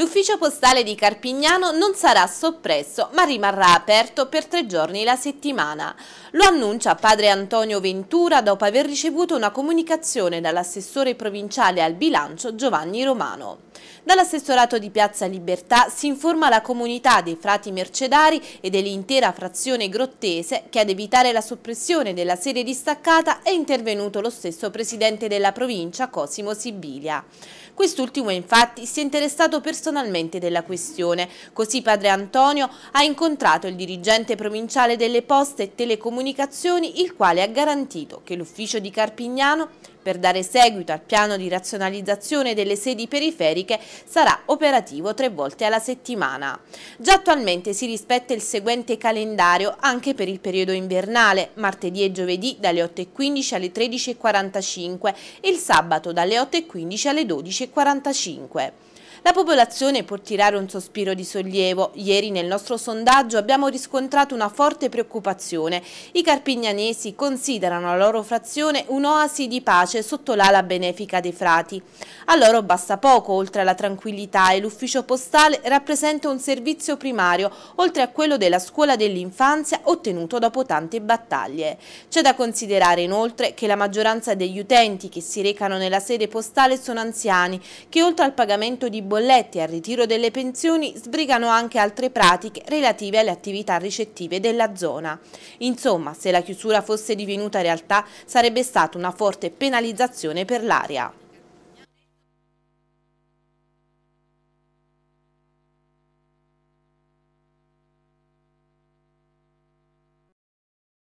L'ufficio postale di Carpignano non sarà soppresso ma rimarrà aperto per tre giorni la settimana. Lo annuncia padre Antonio Ventura dopo aver ricevuto una comunicazione dall'assessore provinciale al bilancio Giovanni Romano. Dall'assessorato di Piazza Libertà si informa la comunità dei frati mercedari e dell'intera frazione grottese che ad evitare la soppressione della sede distaccata è intervenuto lo stesso presidente della provincia Cosimo Sibilia. Quest'ultimo infatti si è interessato personalmente della questione, così padre Antonio ha incontrato il dirigente provinciale delle poste e telecomunicazioni il quale ha garantito che l'ufficio di Carpignano per dare seguito al piano di razionalizzazione delle sedi periferiche Tecniche sarà operativo tre volte alla settimana. Già attualmente si rispetta il seguente calendario anche per il periodo invernale, martedì e giovedì dalle 8.15 alle 13.45 e il sabato dalle 8.15 alle 12.45. La popolazione può tirare un sospiro di sollievo. Ieri nel nostro sondaggio abbiamo riscontrato una forte preoccupazione. I carpignanesi considerano la loro frazione un'oasi di pace sotto l'ala benefica dei frati. A loro basta poco, oltre alla tranquillità e l'ufficio postale rappresenta un servizio primario, oltre a quello della scuola dell'infanzia ottenuto dopo tante battaglie. C'è da considerare inoltre che la maggioranza degli utenti che si recano nella sede postale sono anziani, che oltre al pagamento di bolletti e al ritiro delle pensioni sbrigano anche altre pratiche relative alle attività ricettive della zona. Insomma, se la chiusura fosse divenuta realtà sarebbe stata una forte penalizzazione per l'area.